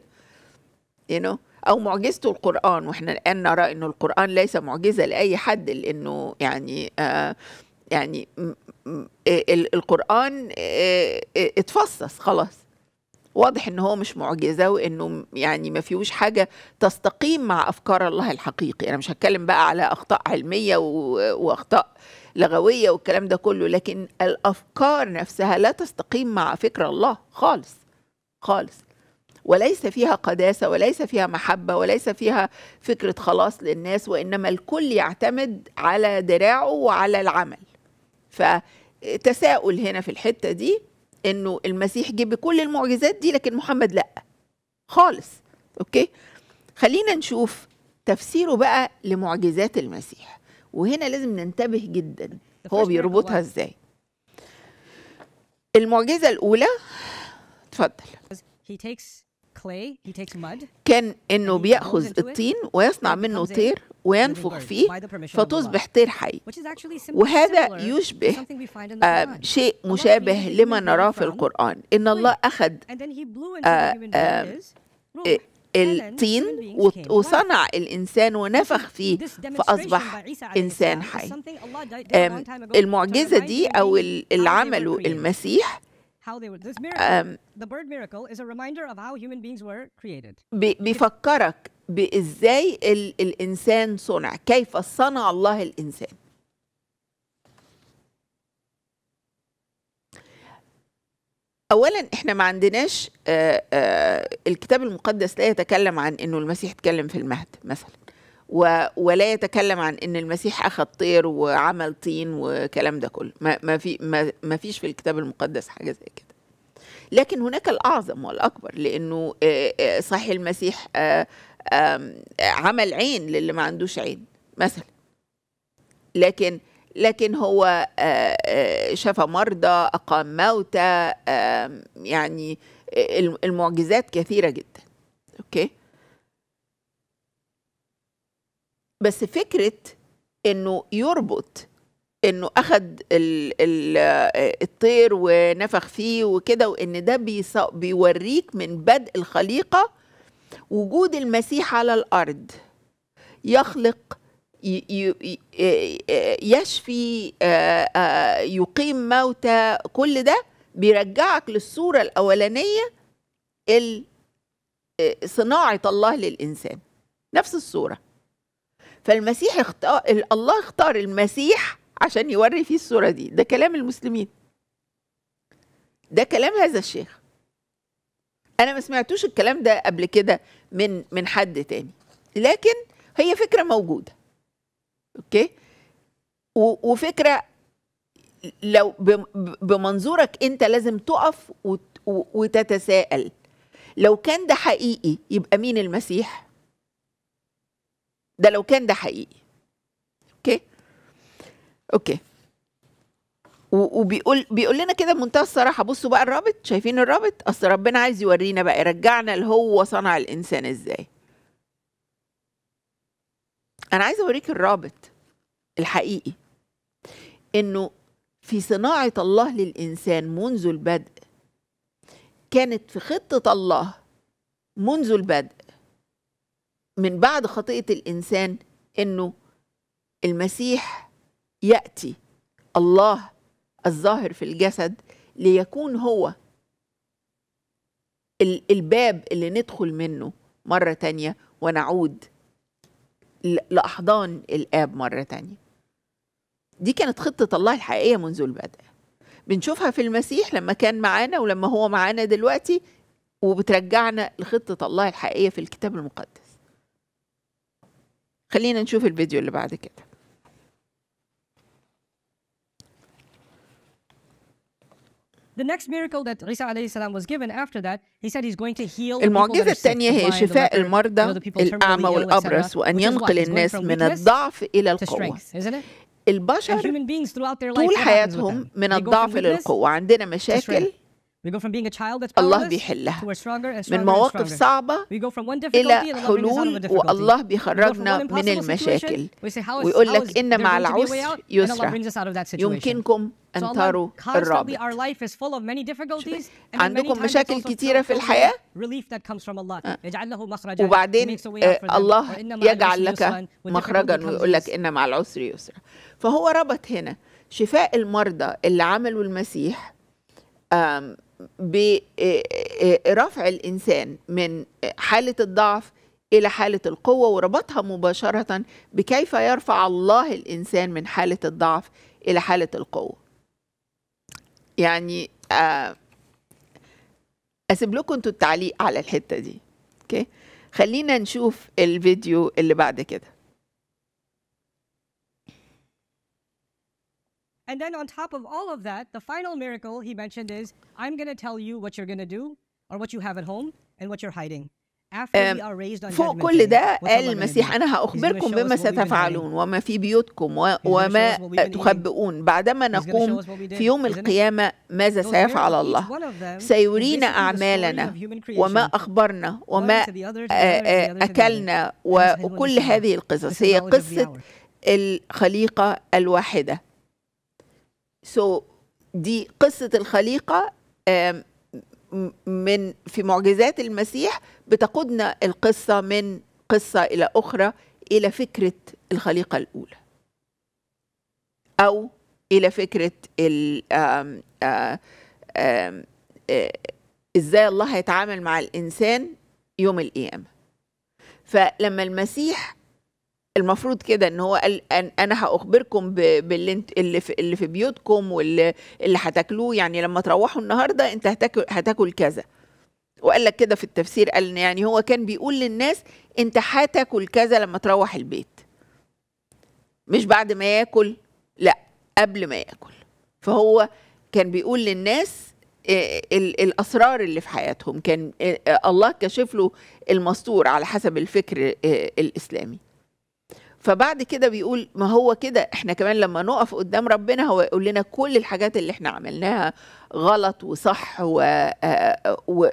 you know او معجزته القرآن واحنا الان نرى انه القرآن ليس معجزة لاي حد لانه يعني آه يعني القرآن آه، آه، اتفصص خلاص واضح ان هو مش معجزه وانه يعني ما فيهوش حاجه تستقيم مع افكار الله الحقيقي انا مش هتكلم بقى على اخطاء علميه واخطاء لغويه والكلام ده كله لكن الافكار نفسها لا تستقيم مع فكر الله خالص خالص وليس فيها قداسه وليس فيها محبه وليس فيها فكره خلاص للناس وانما الكل يعتمد على دراعه وعلى العمل فتساؤل هنا في الحته دي انه المسيح جه بكل المعجزات دي لكن محمد لا خالص اوكي خلينا نشوف تفسيره بقى لمعجزات المسيح وهنا لازم ننتبه جدا هو بيربطها ازاي المعجزه الاولى اتفضل كان انه بياخذ الطين ويصنع منه طير وينفخ فيه فتصبح طير حي وهذا يشبه آه، شيء مشابه لما نراه في القرآن إن الله أخذ آه، آه، الطين وصنع الإنسان ونفخ فيه فأصبح إنسان حي المعجزة دي أو العمل المسيح how they were this miracle um, the bird miracle is a reminder of how human beings were created بيفكرك بازاي ال, الانسان صنع كيف صنع الله الانسان اولا احنا ما عندناش آآ آه، آآ آه، الكتاب المقدس لا يتكلم عن انه المسيح تكلم في المهد مثلا و... ولا يتكلم عن ان المسيح اخذ طير وعمل طين وكلام ده كله ما, ما في ما... ما فيش في الكتاب المقدس حاجه زي كده لكن هناك الاعظم والاكبر لانه صحيح المسيح عمل عين للي ما عندوش عين مثلا لكن لكن هو شفى مرضى اقام موتى يعني المعجزات كثيره جدا اوكي بس فكره انه يربط انه اخد ال ال آه، الطير ونفخ فيه وكده وان ده بيوريك من بدء الخليقه وجود المسيح على الارض يخلق آه، آه، يشفي يقيم موتى كل ده بيرجعك للصوره الاولانيه صناعه الله للانسان نفس الصوره فالمسيح اختار الله اختار المسيح عشان يوري فيه الصورة دي ده كلام المسلمين ده كلام هذا الشيخ أنا ما سمعتوش الكلام ده قبل كده من من حد تاني لكن هي فكرة موجودة أوكي وفكرة لو بمنظورك أنت لازم تقف وتتساءل لو كان ده حقيقي يبقى مين المسيح؟ ده لو كان ده حقيقي اوكي اوكي وبيقول بيقول لنا كده بمنتهى الصراحه بصوا بقى الرابط شايفين الرابط اصل ربنا عايز يورينا بقى يرجعنا لهو صنع الانسان ازاي انا عايزه اوريك الرابط الحقيقي انه في صناعه الله للانسان منذ البدء كانت في خطه الله منذ البدء من بعد خطيئه الانسان انه المسيح ياتي الله الظاهر في الجسد ليكون هو الباب اللي ندخل منه مره تانيه ونعود لاحضان الاب مره تانيه دي كانت خطه الله الحقيقيه منذ البدء بنشوفها في المسيح لما كان معانا ولما هو معانا دلوقتي وبترجعنا لخطه الله الحقيقيه في الكتاب المقدس خلينا نشوف الفيديو اللي بعد كده The next miracle that Isa alayhi salam was given after that, he said he's going to heal المعجزة الثانية هي شفاء المرضى الأعمى والأبرص وأن ينقل الناس من الضعف إلى القوة. البشر طول حياتهم من الضعف للقوة عندنا مشاكل الله بيحلها من مواقف صعبة إلى حلول والله بيخرجنا من المشاكل آه. آه، ويقول لك إن مع العسر يسرا يمكنكم أن تروا الرابط عندكم مشاكل كثيرة في الحياة وبعدين الله يجعل لك مخرجا ويقول لك إن مع العسر يسرا فهو ربط هنا شفاء المرضى اللي عملوا المسيح برفع الانسان من حاله الضعف الى حاله القوه وربطها مباشره بكيف يرفع الله الانسان من حاله الضعف الى حاله القوه يعني آه، اسيب لكم انتوا التعليق على الحته دي اوكي خلينا نشوف الفيديو اللي بعد كده And then on top of all of that, the final miracle he mentioned is I'm going to tell you what you're going to do or what you have at home and what you're hiding. فوق كل ده قال المسيح أنا هأخبركم بما ستفعلون وما في بيوتكم وما تخبئون بعدما نقوم في يوم القيامة ماذا سيفعل الله سيرينا أعمالنا وما أخبرنا وما آه، آه، أكلنا وكل هذه القصص هي قصة الخليقة الواحدة سو so, دي قصه الخليقه من في معجزات المسيح بتقودنا القصه من قصه الى اخرى الى فكره الخليقه الاولى او الى فكره ال ازاي الله هيتعامل مع الانسان يوم القيامه فلما المسيح المفروض كده ان هو قال انا هاخبركم باللي اللي في, اللي في بيوتكم واللي اللي هتاكلوه يعني لما تروحوا النهارده انت هتاكل هتاكل كذا وقال لك كده في التفسير قال ان يعني هو كان بيقول للناس انت هتاكل كذا لما تروح البيت مش بعد ما ياكل لا قبل ما ياكل فهو كان بيقول للناس آه، الاسرار اللي في حياتهم كان آه، الله كشف له المستور على حسب الفكر آه، الاسلامي فبعد كده بيقول ما هو كده احنا كمان لما نقف قدام ربنا هو يقول لنا كل الحاجات اللي احنا عملناها غلط وصح و...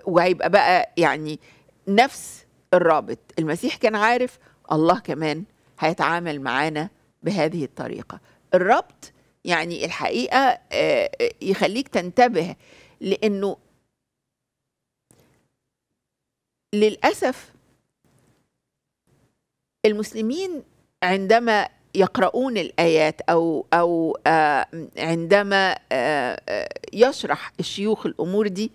وهيبقى بقى يعني نفس الرابط المسيح كان عارف الله كمان هيتعامل معانا بهذه الطريقة الربط يعني الحقيقة يخليك تنتبه لأنه للأسف المسلمين عندما يقرؤون الآيات أو أو آه، عندما آه، آه، يشرح الشيوخ الأمور دي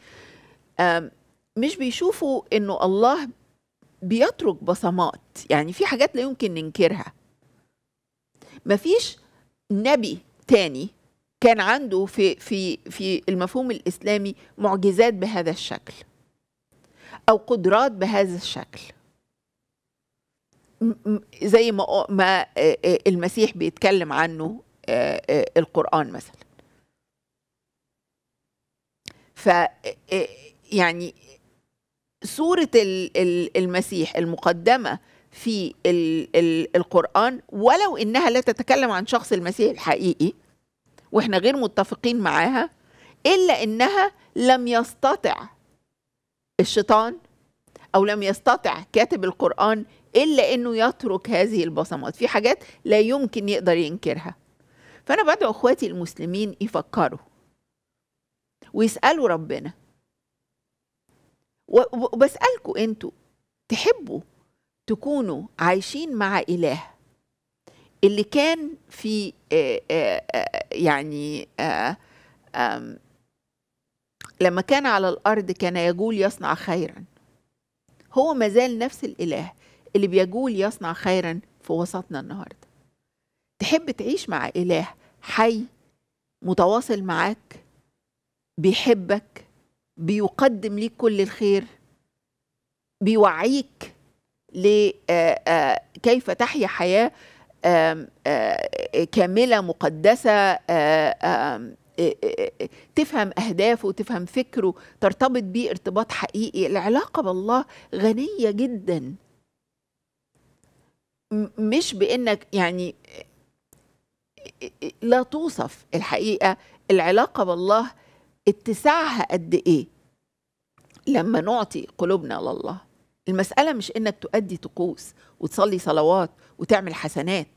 مش بيشوفوا إنه الله بيترك بصمات يعني في حاجات لا يمكن ننكرها مفيش نبي تاني كان عنده في في في المفهوم الإسلامي معجزات بهذا الشكل أو قدرات بهذا الشكل زي ما ما المسيح بيتكلم عنه القرآن مثلا ف يعني صورة المسيح المقدمة في القرآن ولو إنها لا تتكلم عن شخص المسيح الحقيقي وإحنا غير متفقين معاها إلا إنها لم يستطع الشيطان أو لم يستطع كاتب القرآن إلا أنه يترك هذه البصمات في حاجات لا يمكن يقدر ينكرها فأنا بدعو إخواتي المسلمين يفكروا ويسألوا ربنا وبسألكم أنتوا تحبوا تكونوا عايشين مع إله اللي كان في يعني لما كان على الأرض كان يقول يصنع خيرا هو مازال نفس الإله اللي بيجول يصنع خيرا في وسطنا النهارده تحب تعيش مع اله حي متواصل معاك بيحبك بيقدم ليك كل الخير بيوعيك لكيف آه، آه، تحيا حياه آه، كامله مقدسه تفهم اهدافه تفهم فكره ترتبط بيه ارتباط حقيقي العلاقه بالله غنيه جدا مش بانك يعني لا توصف الحقيقه العلاقه بالله اتساعها قد ايه لما نعطي قلوبنا لله المساله مش انك تؤدي طقوس وتصلي صلوات وتعمل حسنات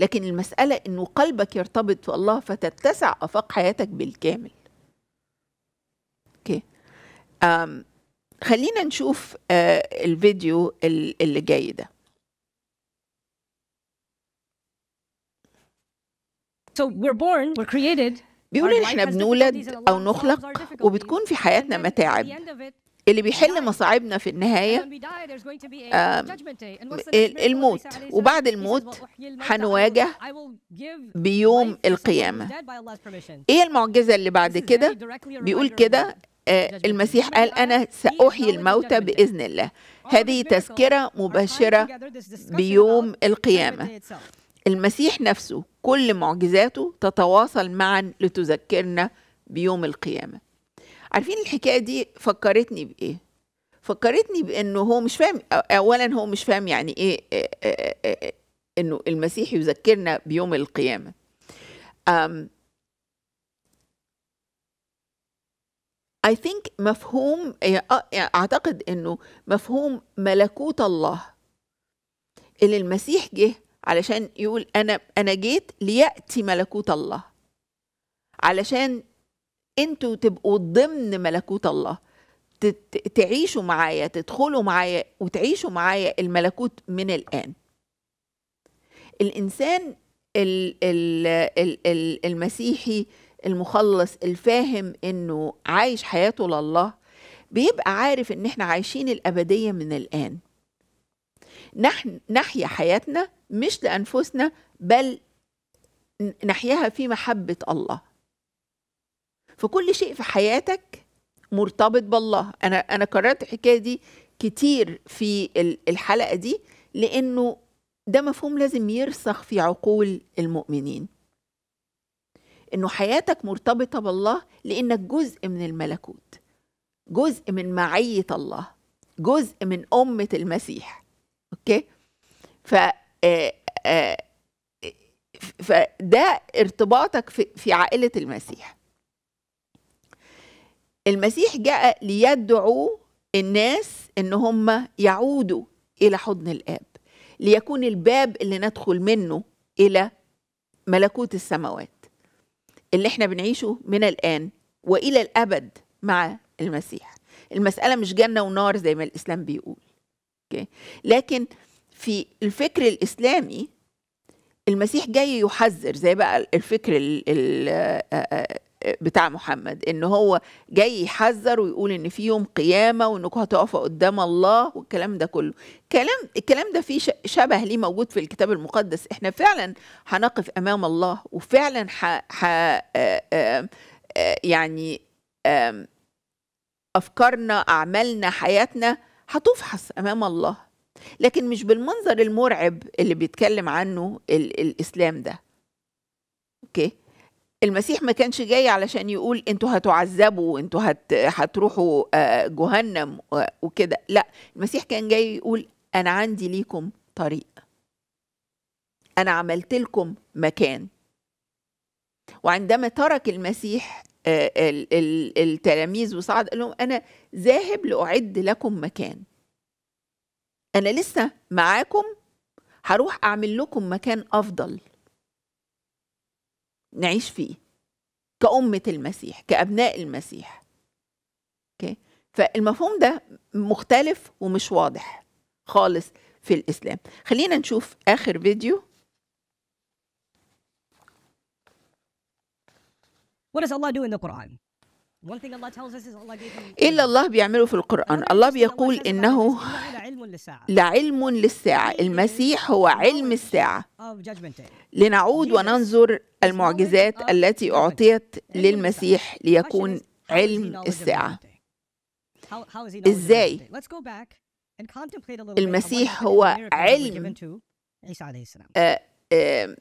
لكن المساله انه قلبك يرتبط في الله فتتسع افاق حياتك بالكامل اوكي خلينا نشوف آه الفيديو اللي جاي ده So we're born, we're created. بيقول إن إحنا بنولد أو نخلق وبتكون في حياتنا متاعب اللي بيحل مصاعبنا في النهاية الموت وبعد الموت هنواجه بيوم القيامة إيه المعجزة اللي بعد كده بيقول كده آه، المسيح قال أنا سأحيي الموتى بإذن الله هذه تذكرة مباشرة بيوم القيامة المسيح نفسه كل معجزاته تتواصل معا لتذكرنا بيوم القيامة عارفين الحكاية دي فكرتني بإيه؟ فكرتني بإنه هو مش فاهم أولا هو مش فاهم يعني إيه, إيه،, إيه،, إيه، إنه المسيح يذكرنا بيوم القيامة أم I think مفهوم أعتقد إنه مفهوم ملكوت الله اللي المسيح جه علشان يقول انا انا جيت لياتي ملكوت الله علشان انتوا تبقوا ضمن ملكوت الله تعيشوا معايا تدخلوا معايا وتعيشوا معايا الملكوت من الان الانسان الـ الـ الـ المسيحي المخلص الفاهم انه عايش حياته لله بيبقى عارف ان احنا عايشين الابديه من الان نحن نحيا حياتنا مش لانفسنا بل نحياها في محبه الله فكل شيء في حياتك مرتبط بالله انا انا كررت الحكايه دي كتير في الحلقه دي لانه ده مفهوم لازم يرسخ في عقول المؤمنين انه حياتك مرتبطه بالله لانك جزء من الملكوت جزء من معيه الله جزء من امه المسيح اوكي ف آه، آه، فده ارتباطك في عائلة المسيح المسيح جاء ليدعو الناس ان هم يعودوا الى حضن الاب ليكون الباب اللي ندخل منه الى ملكوت السماوات اللي احنا بنعيشه من الان والى الابد مع المسيح المساله مش جنه ونار زي ما الاسلام بيقول لكن في الفكر الاسلامي المسيح جاي يحذر زي بقى الفكر ال ال آه، آه، آه، بتاع محمد ان هو جاي يحذر ويقول ان في يوم قيامه وانكم هتقفوا قدام الله والكلام ده كله كلام الكلام ده فيه شبه ليه موجود في الكتاب المقدس احنا فعلا هنقف امام الله وفعلا ح, ح... يعني افكارنا اعمالنا حياتنا هتفحص امام الله لكن مش بالمنظر المرعب اللي بيتكلم عنه ال الاسلام ده اوكي المسيح ما كانش جاي علشان يقول انتوا هتعذبوا انتوا هت... هتروحوا آه، جهنم وكده لا المسيح كان جاي يقول انا عندي ليكم طريق انا عملت لكم مكان وعندما ترك المسيح آه، التلاميذ وصعد قال لهم انا ذاهب لاعد لكم مكان انا لسه معاكم هروح اعمل لكم مكان افضل نعيش فيه كأمة المسيح كأبناء المسيح اوكي فالمفهوم ده مختلف ومش واضح خالص في الإسلام خلينا نشوف آخر فيديو What does Allah do in the Quran? إلا الله بيعمله في القرآن؟ الله بيقول إنه لعلم للساعة المسيح هو علم الساعة لنعود وننظر المعجزات التي أعطيت للمسيح ليكون علم الساعة إزاي؟ المسيح هو علم آه، آه،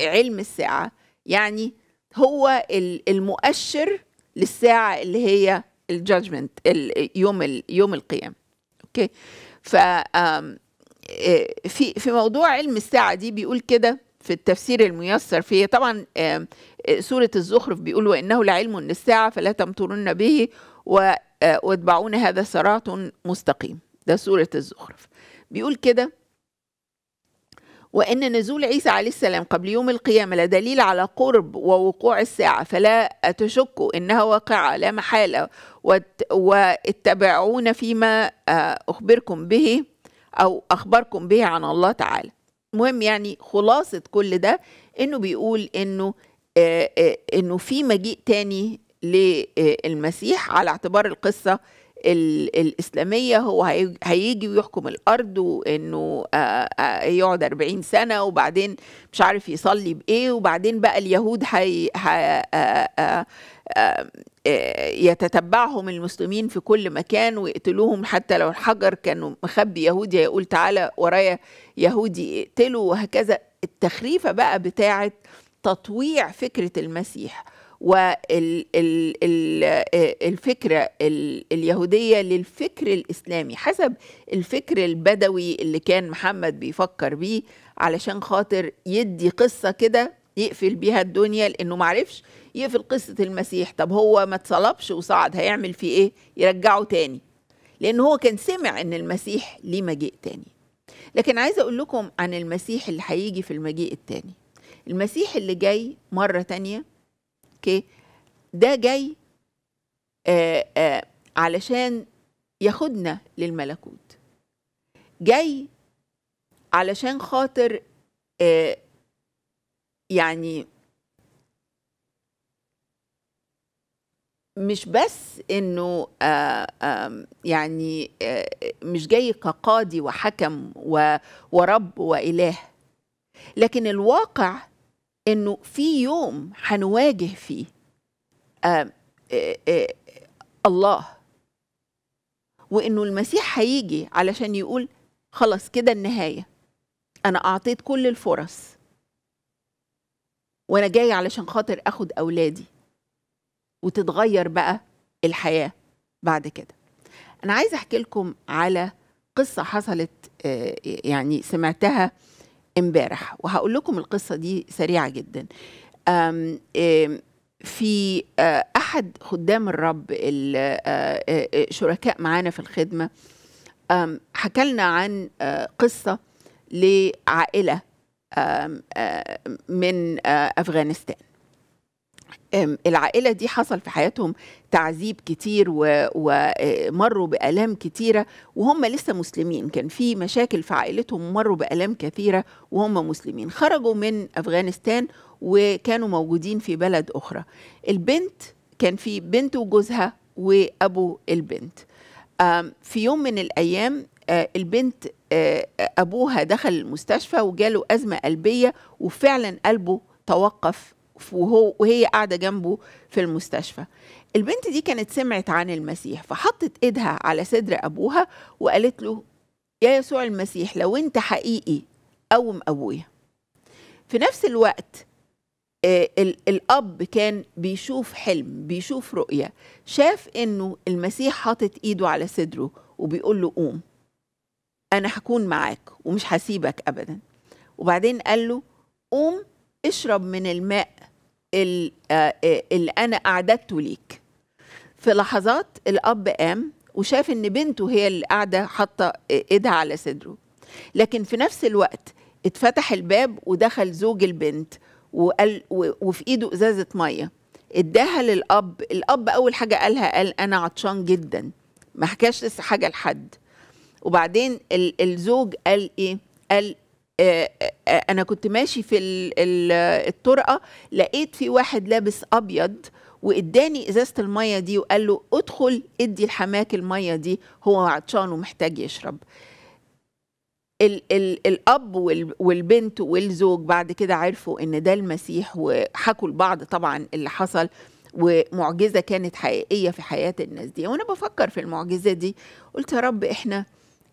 علم الساعة يعني هو المؤشر للساعه اللي هي الجادجمنت يوم يوم القيامه اوكي ف آه، في في موضوع علم الساعه دي بيقول كده في التفسير الميسر فيه طبعا آه، سوره الزخرف بيقول وانه لعلم للساعه فلا تمطرن به آه، واتبعون هذا صراط مستقيم ده سوره الزخرف بيقول كده وأن نزول عيسى عليه السلام قبل يوم القيامة لدليل على قرب ووقوع الساعة فلا أتشك إنها واقعة لا محالة واتبعون فيما آه، أخبركم به أو أخبركم به عن الله تعالى المهم يعني خلاصة كل ده إنه بيقول إنه آه، آه، إنه في مجيء تاني للمسيح على اعتبار القصة الإسلامية هو هيجي ويحكم الأرض وإنه يقعد 40 سنة وبعدين مش عارف يصلي بإيه وبعدين بقى اليهود هي يتتبعهم المسلمين في كل مكان ويقتلوهم حتى لو الحجر كان مخبي يهودي هيقول تعالى ورايا يهودي اقتله وهكذا التخريفة بقى بتاعة تطويع فكرة المسيح والفكرة اليهودية للفكر الإسلامي حسب الفكر البدوي اللي كان محمد بيفكر بيه علشان خاطر يدي قصة كده يقفل بيها الدنيا لأنه معرفش يقفل قصة المسيح طب هو ما اتصلبش وصعد هيعمل فيه إيه يرجعه تاني لأن هو كان سمع أن المسيح ليه مجيء تاني لكن عايزة أقول لكم عن المسيح اللي هيجي في المجيء التاني المسيح اللي جاي مرة تانية اوكي ده جاي آآ آآ علشان ياخدنا للملكوت جاي علشان خاطر آآ يعني مش بس انه آآ آآ آمم، يعني آآ مش جاي كقاضي وحكم ورب واله لكن الواقع انه في يوم هنواجه فيه آه آه آه الله وانه المسيح هيجي علشان يقول خلاص كده النهايه انا اعطيت كل الفرص وانا جاي علشان خاطر اخد اولادي وتتغير بقى الحياه بعد كده انا عايزه احكي لكم على قصه حصلت آه، يعني سمعتها امبارح وهقول لكم القصه دي سريعه جدا أم آه، في آه، احد خدام الرب الشركاء آه، معانا في الخدمه حكى لنا عن قصه لعائله من افغانستان العائله دي حصل في حياتهم تعذيب كتير ومروا آه، بالام كتيره وهم لسه مسلمين كان في مشاكل في عائلتهم مروا بالام كثيره وهم مسلمين خرجوا من افغانستان وكانوا موجودين في بلد اخرى البنت كان في بنت وجوزها وابو البنت في يوم من الايام آه، البنت آه، ابوها دخل المستشفى وجاله ازمه قلبيه وفعلا قلبه توقف وهو وهي قاعده جنبه في المستشفى البنت دي كانت سمعت عن المسيح فحطت ايدها على صدر ابوها وقالت له يا يسوع المسيح لو انت حقيقي قوم ابويا في نفس الوقت آه، الاب كان بيشوف حلم بيشوف رؤيه شاف انه المسيح حاطط ايده على صدره وبيقول له قوم انا هكون معاك ومش هسيبك ابدا وبعدين قال له قوم اشرب من الماء آه، آه، اللي انا اعددته ليك في لحظات الاب قام وشاف ان بنته هي اللي قاعده حاطه ايدها على صدره لكن في نفس الوقت اتفتح الباب ودخل زوج البنت وقال وفي ايده ازازه ميه اداها للاب الاب اول حاجه قالها قال انا عطشان جدا ما حكاش لسه حاجه لحد وبعدين الزوج قال ايه قال آه، آه، آه، انا كنت ماشي في الطرقه لقيت في واحد لابس ابيض واداني ازازه الميه دي وقال له ادخل ادي لحماك الميه دي هو عطشان ومحتاج يشرب الـ الـ الاب والبنت والزوج بعد كده عرفوا ان ده المسيح وحكوا لبعض طبعا اللي حصل ومعجزه كانت حقيقيه في حياه الناس دي وانا بفكر في المعجزه دي قلت يا رب احنا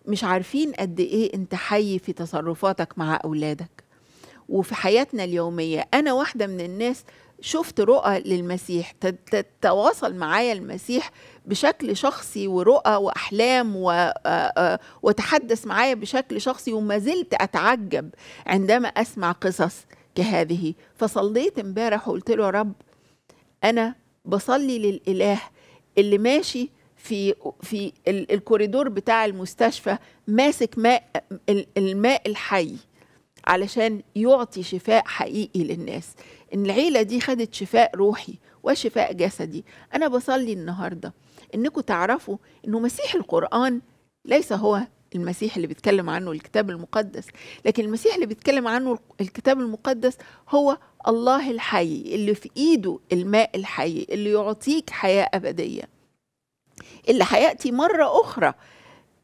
مش عارفين قد ايه انت حي في تصرفاتك مع اولادك وفي حياتنا اليوميه انا واحده من الناس شفت رؤى للمسيح تتواصل معايا المسيح بشكل شخصي ورؤى واحلام وتحدث معايا بشكل شخصي وما زلت اتعجب عندما اسمع قصص كهذه فصليت امبارح وقلت له يا رب انا بصلي للاله اللي ماشي في في الكوريدور بتاع المستشفى ماسك ماء الماء الحي علشان يعطي شفاء حقيقي للناس ان العيله دي خدت شفاء روحي وشفاء جسدي انا بصلي النهارده انكم تعرفوا انه مسيح القران ليس هو المسيح اللي بيتكلم عنه الكتاب المقدس لكن المسيح اللي بيتكلم عنه الكتاب المقدس هو الله الحي اللي في ايده الماء الحي اللي يعطيك حياه ابديه اللي هياتي مره اخرى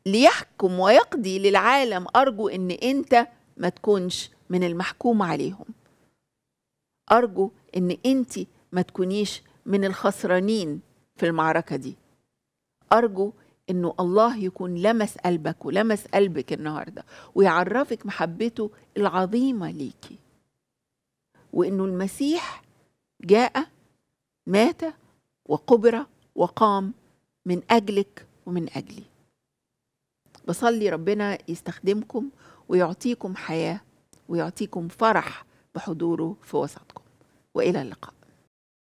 ليحكم ويقضي للعالم ارجو ان انت ما تكونش من المحكوم عليهم ارجو ان انت ما تكونيش من الخسرانين في المعركه دي ارجو انه الله يكون لمس قلبك ولمس قلبك النهارده ويعرفك محبته العظيمه ليكي وانه المسيح جاء مات وقبر وقام من أجلك ومن أجلي بصلي ربنا يستخدمكم ويعطيكم حياة ويعطيكم فرح بحضوره في وسطكم وإلى اللقاء